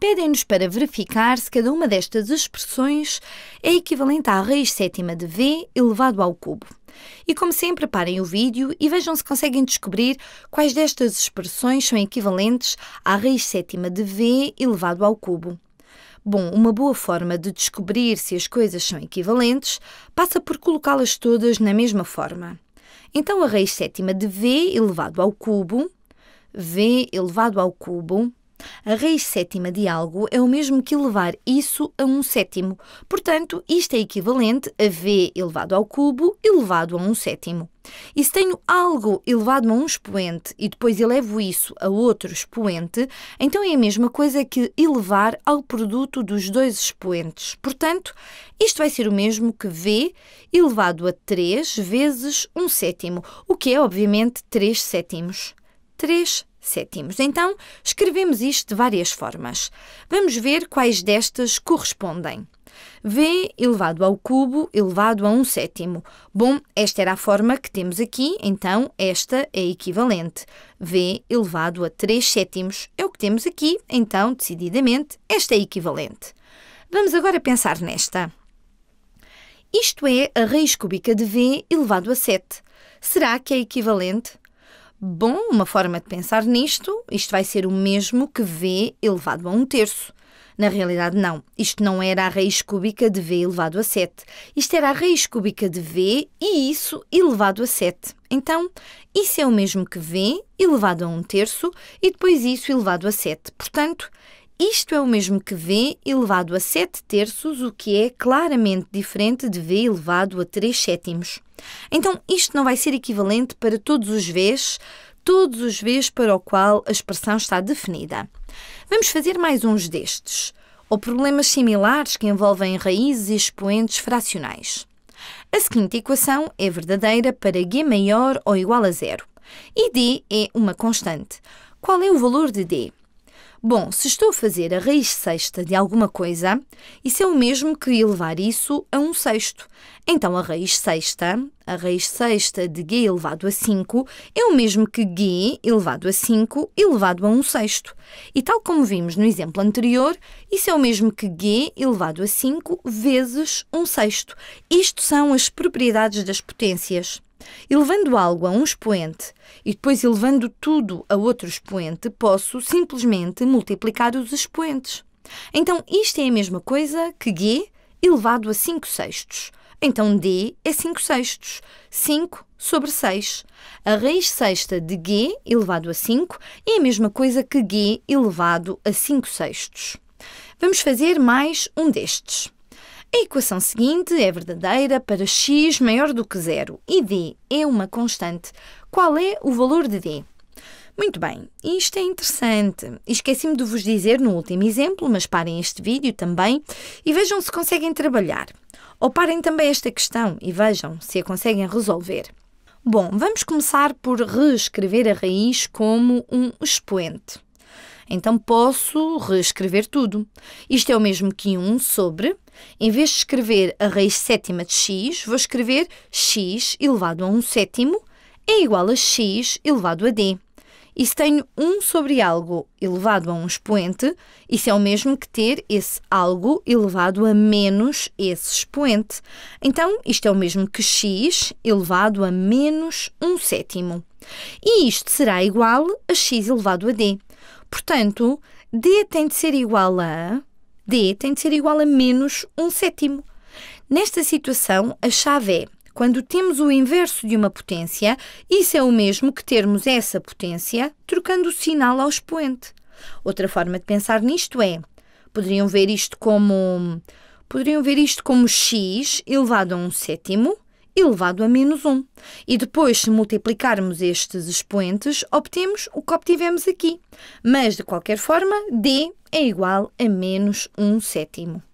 pedem-nos para verificar se cada uma destas expressões é equivalente à raiz sétima de v elevado ao cubo. E como sempre, parem o vídeo e vejam se conseguem descobrir quais destas expressões são equivalentes à raiz sétima de v elevado ao cubo. Bom, uma boa forma de descobrir se as coisas são equivalentes passa por colocá-las todas na mesma forma. Então, a raiz sétima de v elevado ao cubo, v elevado ao cubo, a raiz sétima de algo é o mesmo que elevar isso a um sétimo. Portanto, isto é equivalente a v elevado ao cubo elevado a um sétimo. E se tenho algo elevado a um expoente e depois elevo isso a outro expoente, então é a mesma coisa que elevar ao produto dos dois expoentes. Portanto, isto vai ser o mesmo que v elevado a 3 vezes 1 sétimo, o que é, obviamente, 3 sétimos. 3 sétimos. Então, escrevemos isto de várias formas. Vamos ver quais destas correspondem. V elevado ao cubo elevado a 1 um sétimo. Bom, esta era a forma que temos aqui, então esta é equivalente. V elevado a 3 sétimos é o que temos aqui, então, decididamente, esta é equivalente. Vamos agora pensar nesta. Isto é a raiz cúbica de V elevado a 7. Será que é equivalente? Bom, uma forma de pensar nisto, isto vai ser o mesmo que V elevado a um terço. Na realidade, não. Isto não era a raiz cúbica de V elevado a 7. Isto era a raiz cúbica de V e isso elevado a 7. Então, isso é o mesmo que V elevado a 1 terço e depois isso elevado a 7. Portanto, isto é o mesmo que V elevado a 7 terços, o que é claramente diferente de V elevado a 3 sétimos. Então, isto não vai ser equivalente para todos os Vs, todos os Vs para o qual a expressão está definida. Vamos fazer mais uns destes, ou problemas similares que envolvem raízes e expoentes fracionais. A seguinte equação é verdadeira para g maior ou igual a zero. E d é uma constante. Qual é o valor de d? Bom, se estou a fazer a raiz sexta de alguma coisa, isso é o mesmo que elevar isso a um sexto. Então, a raiz sexta, a raiz sexta de g elevado a 5, é o mesmo que g elevado a 5 elevado a 1 um sexto. E tal como vimos no exemplo anterior, isso é o mesmo que g elevado a 5 vezes 1 um sexto. Isto são as propriedades das potências. Elevando algo a um expoente e depois elevando tudo a outro expoente, posso simplesmente multiplicar os expoentes. Então, isto é a mesma coisa que G elevado a 5 sextos. Então, D é 5 sextos. 5 sobre 6. A raiz sexta de G elevado a 5 é a mesma coisa que G elevado a 5 sextos. Vamos fazer mais um destes. A equação seguinte é verdadeira para x maior do que zero e d é uma constante. Qual é o valor de d? Muito bem, isto é interessante. Esqueci-me de vos dizer no último exemplo, mas parem este vídeo também e vejam se conseguem trabalhar. Ou parem também esta questão e vejam se a conseguem resolver. Bom, vamos começar por reescrever a raiz como um expoente. Então posso reescrever tudo. Isto é o mesmo que 1 sobre, em vez de escrever a raiz sétima de x, vou escrever x elevado a 1 sétimo é igual a x elevado a d. E se tenho 1 sobre algo elevado a um expoente, isso é o mesmo que ter esse algo elevado a menos esse expoente. Então, isto é o mesmo que x elevado a menos 1 sétimo. E isto será igual a x elevado a d. Portanto, D tem de ser igual a. D tem de ser igual a menos 1 sétimo. Nesta situação, a chave é quando temos o inverso de uma potência, isso é o mesmo que termos essa potência trocando o sinal ao expoente. Outra forma de pensar nisto é: poderiam ver isto como poderiam ver isto como x elevado a um sétimo elevado a menos 1. E depois, se multiplicarmos estes expoentes, obtemos o que obtivemos aqui. Mas, de qualquer forma, D é igual a menos 1 sétimo.